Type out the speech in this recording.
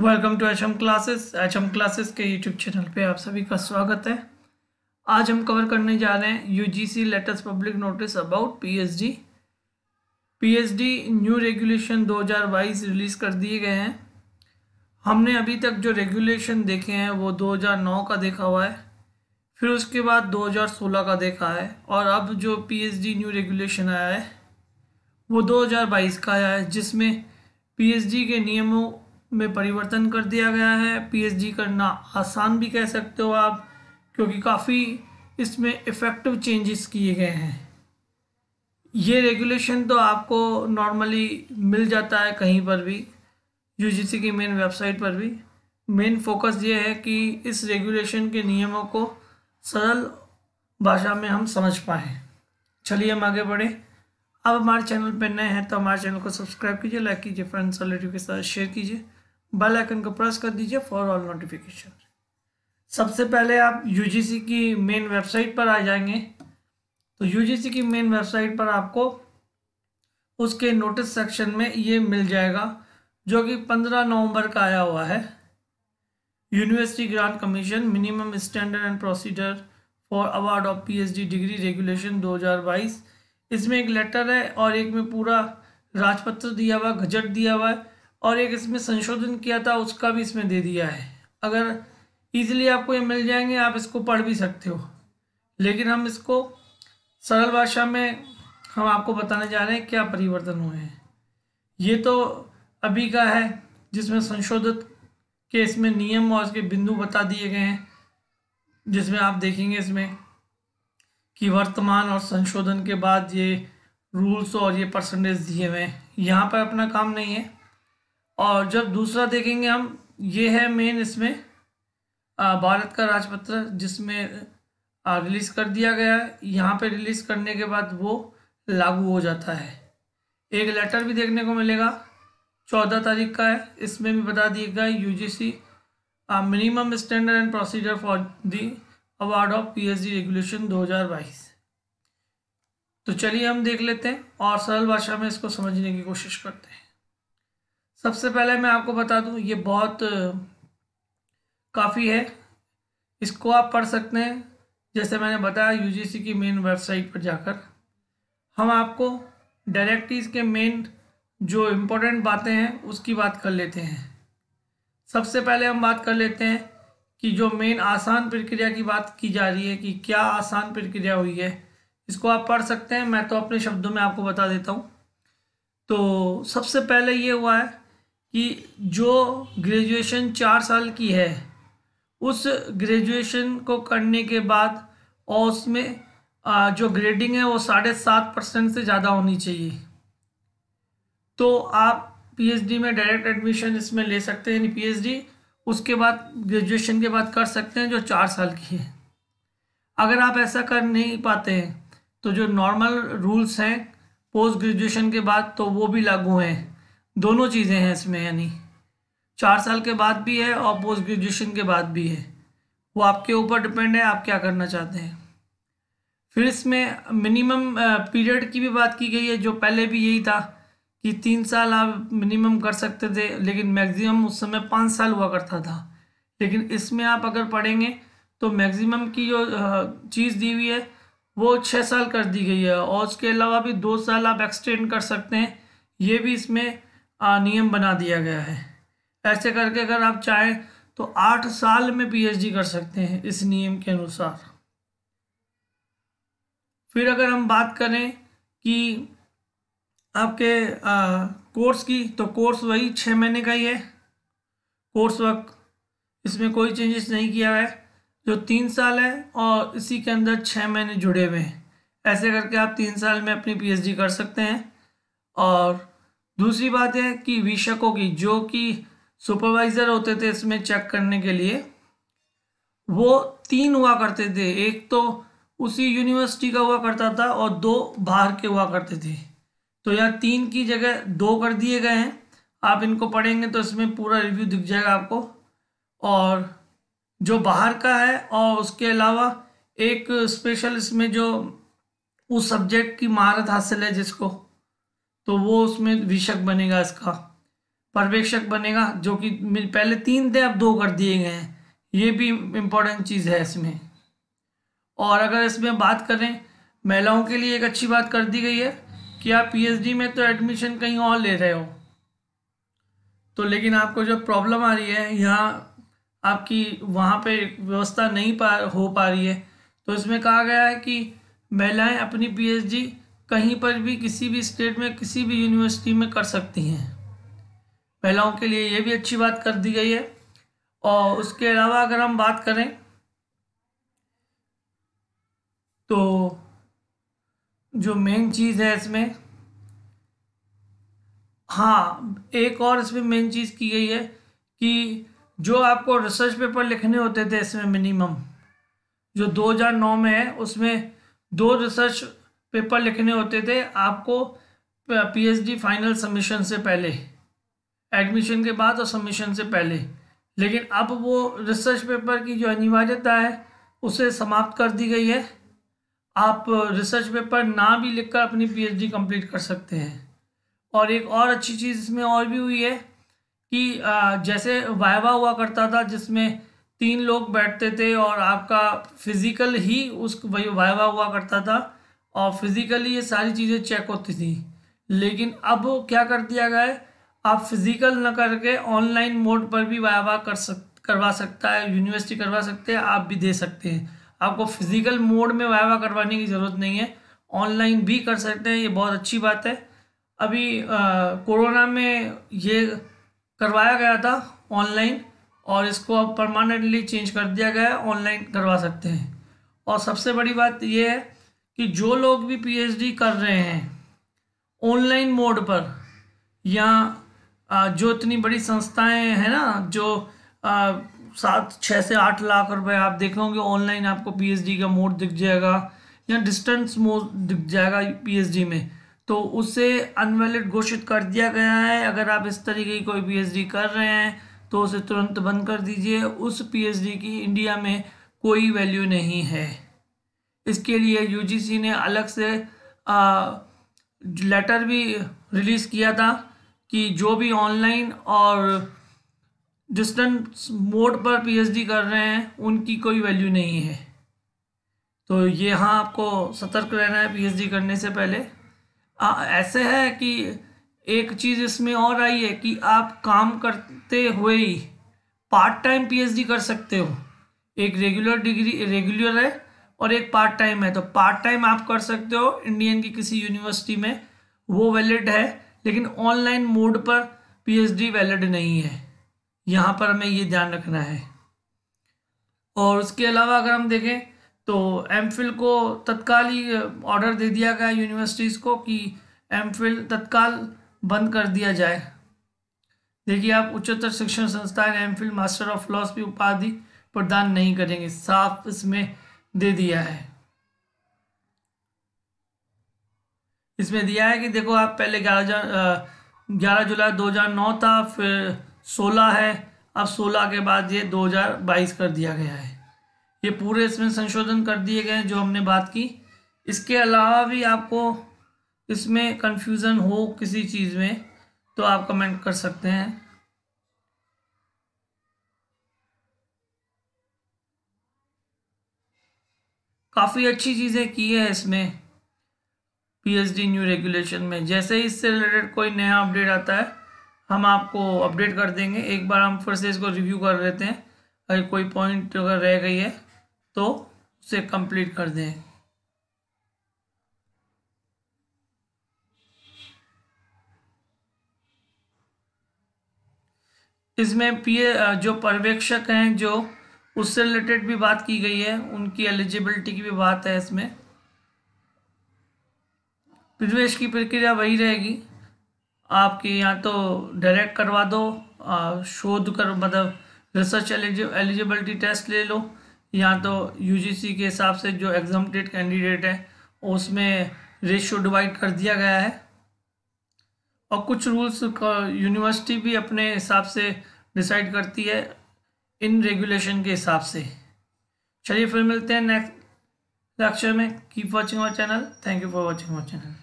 welcome to H M classes H M classes के YouTube channel पे आप सभी का स्वागत है आज हम कवर करने जा रहे हैं U G C latest public notice about P H D P H D new regulation दो हज़ार बाईस रिलीज़ कर दिए गए हैं हमने अभी तक जो रेगुलेशन देखे हैं वो दो हज़ार नौ का देखा हुआ है फिर उसके बाद दो हज़ार सोलह का देखा है और अब जो P H D new regulation आया है वो दो हज़ार बाईस का आया है जिसमें पी एच डी के नियमों में परिवर्तन कर दिया गया है पीएचडी करना आसान भी कह सकते हो आप क्योंकि काफ़ी इसमें इफ़ेक्टिव चेंजेस किए गए हैं ये रेगुलेशन तो आपको नॉर्मली मिल जाता है कहीं पर भी यूजीसी की मेन वेबसाइट पर भी मेन फोकस ये है कि इस रेगुलेशन के नियमों को सरल भाषा में हम समझ पाएँ चलिए हम आगे बढ़ें अब हमारे चैनल पर नए हैं तो हमारे चैनल को सब्सक्राइब कीजिए लाइक कीजिए फ्रेंड्स और रिलेटिव के साथ शेयर कीजिए बेल आइकन को प्रेस कर दीजिए फॉर ऑल नोटिफिकेशन सबसे पहले आप यूजीसी की मेन वेबसाइट पर आ जाएंगे तो यूजीसी की मेन वेबसाइट पर आपको उसके नोटिस सेक्शन में ये मिल जाएगा जो कि पंद्रह नवंबर का आया हुआ है university grant commission minimum standard and procedure for award of PhD degree regulation 2022 इसमें एक लेटर है और एक में पूरा राजपत्र दिया हुआ गजट दिया हुआ है और एक इसमें संशोधन किया था उसका भी इसमें दे दिया है अगर ईजिली आपको ये मिल जाएंगे आप इसको पढ़ भी सकते हो लेकिन हम इसको सरल भाषा में हम आपको बताने जा रहे हैं क्या परिवर्तन हुए हैं ये तो अभी का है जिसमें संशोधित के इसमें नियम और इसके बिंदु बता दिए गए हैं जिसमें आप देखेंगे इसमें कि वर्तमान और संशोधन के बाद ये रूल्स और ये परसेंटेज दिए हुए हैं यहाँ पर अपना काम नहीं है और जब दूसरा देखेंगे हम ये है मेन इसमें भारत का राजपत्र जिसमें रिलीज़ कर दिया गया है यहाँ पे रिलीज़ करने के बाद वो लागू हो जाता है एक लेटर भी देखने को मिलेगा चौदह तारीख का है इसमें भी बता दिया गया U G C minimum standard and procedure for the award of P H D regulation दो हज़ार बाईस तो चलिए हम देख लेते हैं और सरल भाषा में इसको समझने की कोशिश करते हैं सबसे पहले मैं आपको बता दूं ये बहुत काफ़ी है इसको आप पढ़ सकते हैं जैसे मैंने बताया यूजीसी की मेन वेबसाइट पर जाकर हम आपको डायरेक्ट के मेन जो इम्पोर्टेंट बातें हैं उसकी बात कर लेते हैं सबसे पहले हम बात कर लेते हैं कि जो मेन आसान प्रक्रिया की बात की जा रही है कि क्या आसान प्रक्रिया हुई है इसको आप पढ़ सकते हैं मैं तो अपने शब्दों में आपको बता देता हूँ तो सबसे पहले ये हुआ है कि जो ग्रेजुएशन चार साल की है उस ग्रेजुएशन को करने के बाद और उसमें जो ग्रेडिंग है वो साढ़े सात परसेंट से ज़्यादा होनी चाहिए तो आप पीएचडी में डायरेक्ट एडमिशन इसमें ले सकते हैं यानी पीएचडी उसके बाद ग्रेजुएशन के बाद कर सकते हैं जो चार साल की है अगर आप ऐसा कर नहीं पाते हैं तो जो नॉर्मल रूल्स हैं पोस्ट ग्रेजुएशन के बाद तो वो भी लागू हैं दोनों चीज़ें हैं इसमें यानी चार साल के बाद भी है और पोस्ट ग्रेजुएशन के बाद भी है वो आपके ऊपर डिपेंड है आप क्या करना चाहते हैं फिर इसमें मिनिमम पीरियड की भी बात की गई है जो पहले भी यही था कि तीन साल आप मिनिमम कर सकते थे लेकिन मैक्सिमम उस समय पाँच साल हुआ करता था लेकिन इसमें आप अगर पढ़ेंगे तो मैक्सिमम की जो चीज़ दी हुई है वो छः साल कर दी गई है और उसके अलावा भी दो साल आप एक्सटेंड कर सकते हैं ये भी इसमें नियम बना दिया गया है ऐसे करके अगर आप चाहें तो आठ साल में पीएचडी कर सकते हैं इस नियम के अनुसार फिर अगर हम बात करें कि आपके आ, कोर्स की तो कोर्स वही छः महीने का ही है कोर्स वक्त इसमें कोई चेंजेस नहीं किया है जो तीन साल है और इसी के अंदर छः महीने जुड़े हुए हैं ऐसे करके आप तीन साल में अपनी पीएचडी कर सकते हैं और दूसरी बात है कि विषकों की जो कि सुपरवाइजर होते थे इसमें चेक करने के लिए वो तीन हुआ करते थे एक तो उसी यूनिवर्सिटी का हुआ करता था और दो बाहर के हुआ करते थे तो यहाँ तीन की जगह दो कर दिए गए हैं आप इनको पढ़ेंगे तो इसमें पूरा रिव्यू दिख जाएगा आपको और जो बाहर का है और उसके अलावा एक स्पेशल इसमें जो उस सब्जेक्ट की महारत हासिल है जिसको तो वो उसमें विषक बनेगा इसका पर्यवेक्षक बनेगा जो कि पहले तीन थे अब दो कर दिए गए हैं ये भी इम्पोर्टेंट चीज़ है इसमें और अगर इसमें बात करें महिलाओं के लिए एक अच्छी बात कर दी गई है कि आप पीएचडी में तो एडमिशन कहीं और ले रहे हो तो लेकिन आपको जो प्रॉब्लम आ रही है यहाँ आपकी वहाँ पे व्यवस्था नहीं पा हो पा रही है तो इसमें कहा गया है कि महिलाएं अपनी पीएचडी कहीं पर भी किसी भी स्टेट में किसी भी यूनिवर्सिटी में कर सकती हैं महिलाओं के लिए ये भी अच्छी बात कर दी गई है और उसके अलावा अगर हम बात करें तो जो मेन चीज़ है इसमें हाँ एक और इसमें मेन चीज़ की गई है कि जो आपको रिसर्च पेपर लिखने होते थे इसमें मिनिमम जो 2009 में है उसमें दो रिसर्च पेपर लिखने होते थे आपको पीएचडी फाइनल सबमिशन से पहले एडमिशन के बाद और सबमिशन से पहले लेकिन अब वो रिसर्च पेपर की जो अनिवार्यता है उसे समाप्त कर दी गई है आप रिसर्च पेपर ना भी लिखकर अपनी पीएचडी कंप्लीट कर सकते हैं और एक और अच्छी चीज़ इसमें और भी हुई है कि जैसे वाइवा हुआ करता था जिसमें तीन लोग बैठते थे और आपका फिज़िकल ही उस वाइवा हुआ करता था और फिज़िकली ये सारी चीज़ें चेक होती थी लेकिन अब क्या कर दिया गया है आप फिज़िकल न करके ऑनलाइन मोड पर भी वाह कर सक करवा सकता है यूनिवर्सिटी करवा सकते हैं आप भी दे सकते हैं आपको फिज़िकल मोड में वाह करवाने की ज़रूरत नहीं है ऑनलाइन भी कर सकते हैं ये बहुत अच्छी बात है अभी कोरोना में ये करवाया गया था ऑनलाइन और इसको अब परमानेंटली चेंज कर दिया गया है ऑनलाइन करवा सकते हैं और सबसे बड़ी बात ये है कि जो लोग भी पीएचडी कर रहे हैं ऑनलाइन मोड पर या जो इतनी बड़ी संस्थाएं हैं ना जो सात छः से आठ लाख रुपए आप देख होंगे ऑनलाइन आपको पीएचडी का मोड दिख जाएगा या डिस्टेंस मोड दिख जाएगा पीएचडी में तो उसे अनवैलिड घोषित कर दिया गया है अगर आप इस तरीके की कोई पीएचडी कर रहे हैं तो उसे तुरंत बंद कर दीजिए उस पीएचडी की इंडिया में कोई वैल्यू नहीं है इसके लिए यूजीसी ने अलग से आ, लेटर भी रिलीज़ किया था कि जो भी ऑनलाइन और डिस्टेंस मोड पर पीएचडी कर रहे हैं उनकी कोई वैल्यू नहीं है तो ये हाँ आपको सतर्क रहना है पीएचडी करने से पहले आ, ऐसे है कि एक चीज़ इसमें और आई है कि आप काम करते हुए ही पार्ट टाइम पीएचडी कर सकते हो एक रेगुलर डिग्री रेगुलर है और एक पार्ट टाइम है तो पार्ट टाइम आप कर सकते हो इंडियन की किसी यूनिवर्सिटी में वो वैलिड है लेकिन ऑनलाइन मोड पर पीएचडी वैलिड नहीं है यहाँ पर हमें ये ध्यान रखना है और उसके अलावा अगर हम देखें तो एम को तत्काल ही ऑर्डर दे दिया गया यूनिवर्सिटीज़ को कि एम तत्काल बंद कर दिया जाए देखिए आप उच्चतर शिक्षण संस्थान एम मास्टर ऑफ फिलोसफी उपाधि प्रदान नहीं करेंगे साफ इसमें दे दिया है इसमें दिया है कि देखो आप पहले ग्यारह जन ग्यारह जुलाई नौ था फिर सोलह है अब सोलह के बाद ये दो हजार बाईस कर दिया गया है ये पूरे इसमें संशोधन कर दिए गए हैं जो हमने बात की इसके अलावा भी आपको इसमें कन्फ्यूज़न हो किसी चीज़ में तो आप कमेंट कर सकते हैं काफ़ी अच्छी चीज़ें की है इसमें पीएचडी न्यू रेगुलेशन में जैसे ही इससे रिलेटेड कोई नया अपडेट आता है हम आपको अपडेट कर देंगे एक बार हम फिर से इसको रिव्यू कर लेते हैं अगर कोई पॉइंट अगर रह गई है तो उसे कंप्लीट कर दें इसमें पी जो पर्यवेक्षक हैं जो उससे रिलेटेड भी बात की गई है उनकी एलिजिबिलिटी की भी बात है इसमें प्रवेश की प्रक्रिया वही रहेगी आपके यहाँ तो डायरेक्ट करवा दो आ, शोध कर मतलब रिसर्च एलिजिबिलिटी टेस्ट ले लो या तो यूजीसी के हिसाब से जो एग्जामटेड कैंडिडेट है उसमें रेशियो डिवाइड कर दिया गया है और कुछ रूल्स यूनिवर्सिटी भी अपने हिसाब से डिसाइड करती है इन रेगुलेशन के हिसाब से चलिए फिर मिलते हैं नेक्स्ट लेक्चर में keep watching our channel thank you for watching our channel